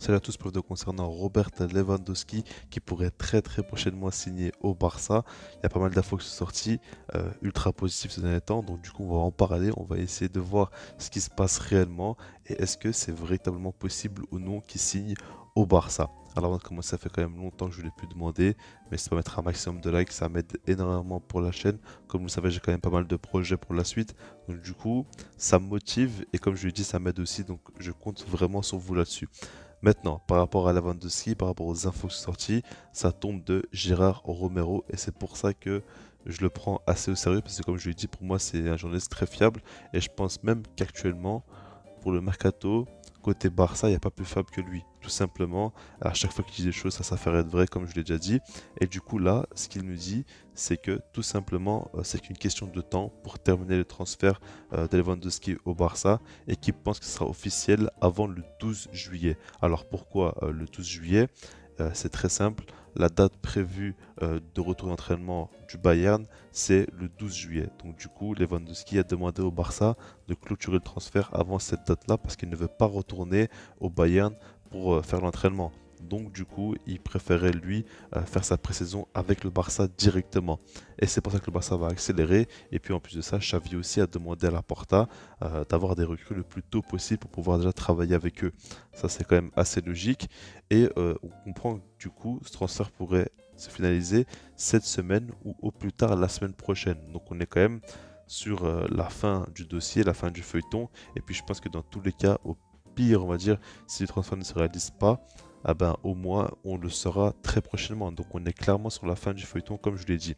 Salut à tous pour le concernant Robert Lewandowski qui pourrait très très prochainement signer au Barça. Il y a pas mal d'infos qui sont sorties, euh, ultra positives ces derniers temps, donc du coup on va en parler, on va essayer de voir ce qui se passe réellement et est-ce que c'est véritablement possible ou non qu'il signe au Barça. Alors on ça fait quand même longtemps que je ne l'ai plus demandé, mais ça pas mettre un maximum de likes, ça m'aide énormément pour la chaîne. Comme vous le savez, j'ai quand même pas mal de projets pour la suite, donc du coup ça me motive et comme je l'ai dit, ça m'aide aussi, donc je compte vraiment sur vous là-dessus. Maintenant, par rapport à Lewandowski, par rapport aux infos sorties, ça tombe de Gérard Romero et c'est pour ça que je le prends assez au sérieux parce que comme je l'ai dit, pour moi c'est un journaliste très fiable et je pense même qu'actuellement, pour le mercato, côté Barça, il n'y a pas plus faible que lui. Tout simplement, à chaque fois qu'il dit des choses, ça s'affaire être vrai, comme je l'ai déjà dit. Et du coup, là, ce qu'il nous dit, c'est que tout simplement, euh, c'est qu'une question de temps pour terminer le transfert euh, de Lewandowski au Barça et qu'il pense que ce sera officiel avant le 12 juillet. Alors pourquoi euh, le 12 juillet C'est très simple la date prévue euh, de retour d'entraînement du Bayern, c'est le 12 juillet. Donc du coup, Lewandowski a demandé au Barça de clôturer le transfert avant cette date-là parce qu'il ne veut pas retourner au Bayern pour euh, faire l'entraînement. Donc du coup, il préférait lui euh, faire sa pré-saison avec le Barça directement. Et c'est pour ça que le Barça va accélérer. Et puis en plus de ça, Xavi aussi a demandé à la Porta euh, d'avoir des recrues le plus tôt possible pour pouvoir déjà travailler avec eux. Ça c'est quand même assez logique. Et euh, on comprend que du coup, ce transfert pourrait se finaliser cette semaine ou au plus tard la semaine prochaine. Donc on est quand même sur la fin du dossier, la fin du feuilleton. Et puis je pense que dans tous les cas, au pire, on va dire, si le transfert ne se réalise pas, ah ben, au moins on le saura très prochainement. Donc on est clairement sur la fin du feuilleton comme je l'ai dit.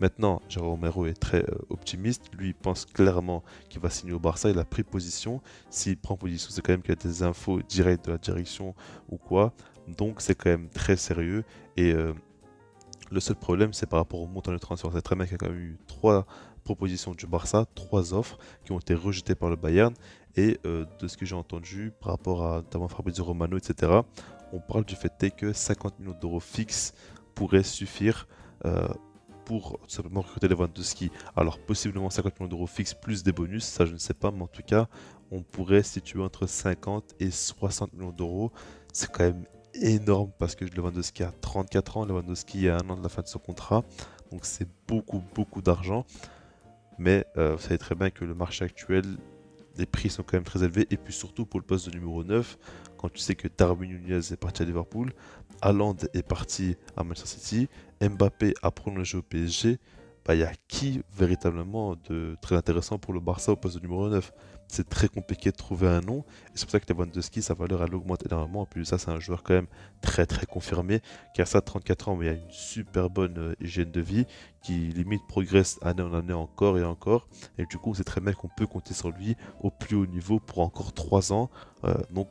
Maintenant, Jérôme Romero est très euh, optimiste. Lui, il pense clairement qu'il va signer au Barça. Il a pris position. S'il prend position, c'est quand même qu'il y a des infos directes de la direction ou quoi. Donc, c'est quand même très sérieux. Et euh, le seul problème, c'est par rapport au montant de transfert. C'est très bien qu'il y a quand même eu trois propositions du Barça, trois offres qui ont été rejetées par le Bayern. Et euh, de ce que j'ai entendu par rapport à notamment Fabrizio Romano, etc., on parle du fait que 50 millions d'euros fixes pourraient suffire euh, pour simplement recruter les ventes de ski. Alors possiblement 50 millions d'euros fixes plus des bonus, ça je ne sais pas, mais en tout cas on pourrait situer entre 50 et 60 millions d'euros. C'est quand même énorme parce que Lewandowski a 34 ans, Lewandowski a un an de la fin de son contrat, donc c'est beaucoup beaucoup d'argent. Mais euh, vous savez très bien que le marché actuel les prix sont quand même très élevés. Et puis surtout pour le poste de numéro 9, quand tu sais que Darwin Nunez est parti à Liverpool, Haaland est parti à Manchester City, Mbappé a prolongé au PSG, bah, il y a qui véritablement de très intéressant pour le Barça au poste de numéro 9 C'est très compliqué de trouver un nom. Et c'est pour ça que ski, sa valeur, elle augmente énormément. En plus, ça, c'est un joueur quand même très très confirmé, Car ça 34 ans, mais il a une super bonne euh, hygiène de vie, qui limite progresse année en année encore et encore. Et du coup, c'est très bien qu'on peut compter sur lui au plus haut niveau pour encore 3 ans. Euh, donc,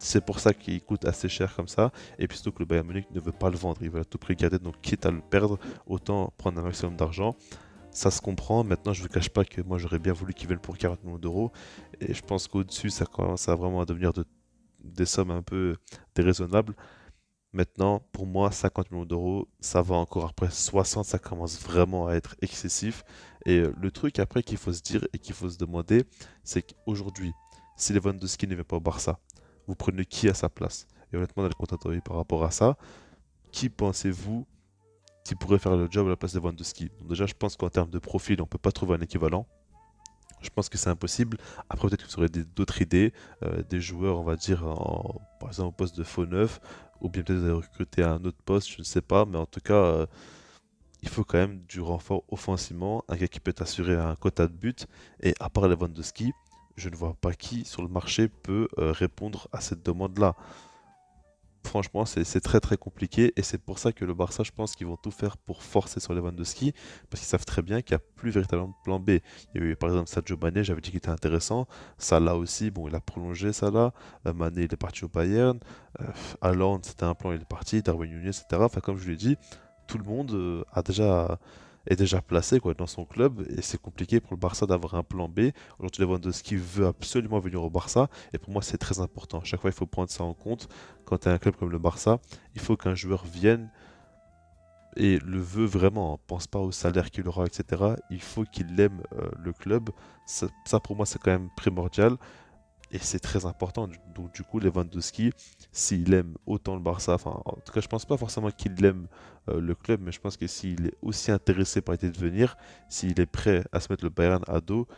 c'est pour ça qu'il coûte assez cher comme ça. Et puis surtout que le Bayern Munich ne veut pas le vendre. Il veut à tout prix garder. Donc quitte à le perdre, autant prendre un maximum d'argent. Ça se comprend. Maintenant, je ne vous cache pas que moi, j'aurais bien voulu qu'il vienne pour 40 millions d'euros. Et je pense qu'au-dessus, ça commence vraiment à devenir des sommes un peu déraisonnables. Maintenant, pour moi, 50 millions d'euros, ça va encore. Après 60, ça commence vraiment à être excessif. Et euh, le truc après qu'il faut se dire et qu'il faut se demander, c'est qu'aujourd'hui, si Lewandowski ne veut pas au Barça, vous prenez qui à sa place Et honnêtement, dans le toi par rapport à ça, qui pensez-vous qui pourrait faire le job à la place de ski Donc déjà, je pense qu'en termes de profil, on peut pas trouver un équivalent. Je pense que c'est impossible. Après, peut-être que vous aurez d'autres idées, euh, des joueurs, on va dire, par exemple au poste de faux neuf, ou bien peut-être vous recruter à un autre poste, je ne sais pas, mais en tout cas, euh, il faut quand même du renfort offensivement, un gars qui peut assurer un quota de but, et à part Lewandowski, je ne vois pas qui sur le marché peut euh, répondre à cette demande-là. Franchement, c'est très très compliqué et c'est pour ça que le Barça, je pense qu'ils vont tout faire pour forcer sur Lewandowski parce qu'ils savent très bien qu'il n'y a plus véritablement de plan B. Il y a eu par exemple Sadio Mané, j'avais dit qu'il était intéressant. Salah aussi, bon, il a prolongé Salah. Euh, Mané, il est parti au Bayern. Euh, Haaland, c'était un plan, il est parti. Darwin Union, etc. Enfin, comme je l'ai dit, tout le monde a déjà est déjà placé quoi, dans son club et c'est compliqué pour le Barça d'avoir un plan B. Aujourd'hui, qui veut absolument venir au Barça et pour moi, c'est très important. chaque fois, il faut prendre ça en compte. Quand tu as un club comme le Barça, il faut qu'un joueur vienne et le veut vraiment. Pense pas au salaire qu'il aura, etc. Il faut qu'il aime euh, le club. ça, pour moi, c'est quand même primordial et c'est très important. Donc du coup, Lewandowski, s'il aime autant le Barça, enfin en tout cas je pense pas forcément qu'il aime euh, le club, mais je pense que s'il est aussi intéressé par l'idée de venir, s'il est prêt à se mettre le Bayern à dos,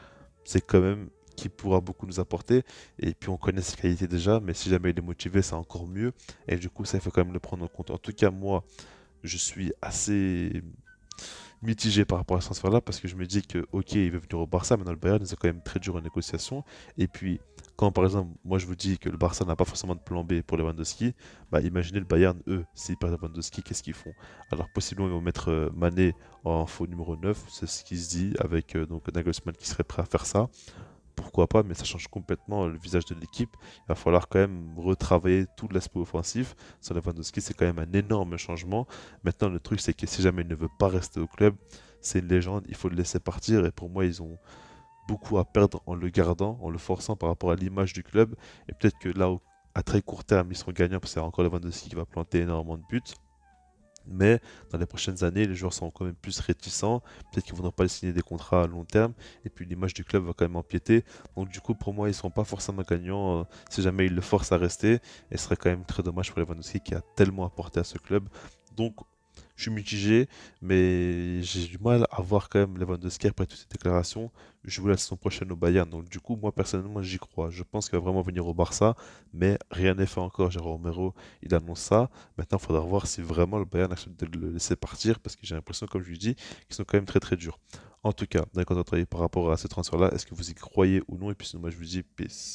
c'est quand même qui pourra beaucoup nous apporter. Et puis on connaît ses qualités déjà, mais si jamais il est motivé, c'est encore mieux. Et du coup, ça il faut quand même le prendre en compte. En tout cas, moi, je suis assez mitigé par rapport à ce transfert-là parce que je me dis que ok il veut venir au Barça, mais dans le Bayern c'est quand même très dur en négociation. Et puis quand par exemple, moi je vous dis que le Barça n'a pas forcément de plan B pour Lewandowski, bah imaginez le Bayern, eux, s'ils perdent Lewandowski, qu'est-ce qu'ils font Alors possiblement ils vont mettre euh, Mané en faux numéro 9, c'est ce qui se dit, avec euh, donc Nagelsmann qui serait prêt à faire ça. Pourquoi pas, mais ça change complètement le visage de l'équipe. Il va falloir quand même retravailler tout l'aspect offensif. Sur Lewandowski, c'est quand même un énorme changement. Maintenant, le truc, c'est que si jamais il ne veut pas rester au club, c'est une légende, il faut le laisser partir. Et pour moi, ils ont, beaucoup à perdre en le gardant, en le forçant par rapport à l'image du club. Et peut-être que là, à très court terme, ils seront gagnants parce qu'il y encore Lewandowski qui va planter énormément de buts. Mais dans les prochaines années, les joueurs seront quand même plus réticents. Peut-être qu'ils ne voudront pas signer des contrats à long terme. Et puis l'image du club va quand même empiéter. Donc du coup, pour moi, ils ne seront pas forcément gagnants euh, si jamais ils le forcent à rester. Et ce serait quand même très dommage pour Lewandowski qui a tellement apporté à ce club. Donc je suis mitigé, mais j'ai du mal à voir quand même Lewandowski après toutes ces déclarations Je vous la son prochaine au Bayern. Donc du coup, moi personnellement, j'y crois. Je pense qu'il va vraiment venir au Barça, mais rien n'est fait encore. Gérard Romero, il annonce ça. Maintenant, il faudra voir si vraiment le Bayern accepte de le laisser partir, parce que j'ai l'impression, comme je lui dis, qu'ils sont quand même très très durs. En tout cas, d'accord, par rapport à ce transfert-là, est-ce que vous y croyez ou non Et puis sinon, moi je vous dis peace.